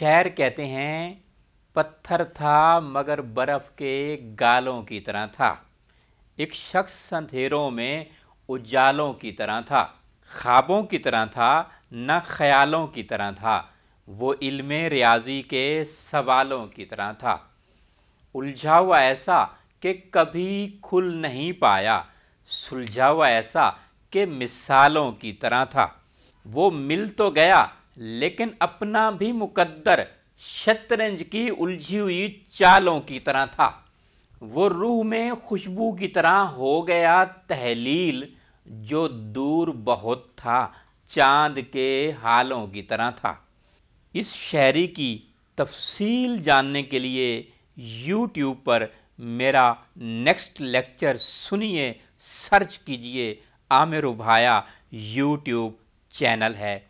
शहर कहते हैं पत्थर था मगर बर्फ़ के गालों की तरह था एक शख्स अंधेरों में उजालों की तरह था ख्वाबों की तरह था न ख्यालों की तरह था वो इल्म रियाजी के सवालों की तरह था उलझा हुआ ऐसा कि कभी खुल नहीं पाया सुलझा हुआ ऐसा कि मिसालों की तरह था वो मिल तो गया लेकिन अपना भी मुकद्दर शतरंज की उलझी हुई चालों की तरह था वो रूह में खुशबू की तरह हो गया तहलील जो दूर बहुत था चांद के हालों की तरह था इस शहरी की तफसील जानने के लिए यूट्यूब पर मेरा नेक्स्ट लेक्चर सुनिए सर्च कीजिए आमिर उभाया यूट्यूब चैनल है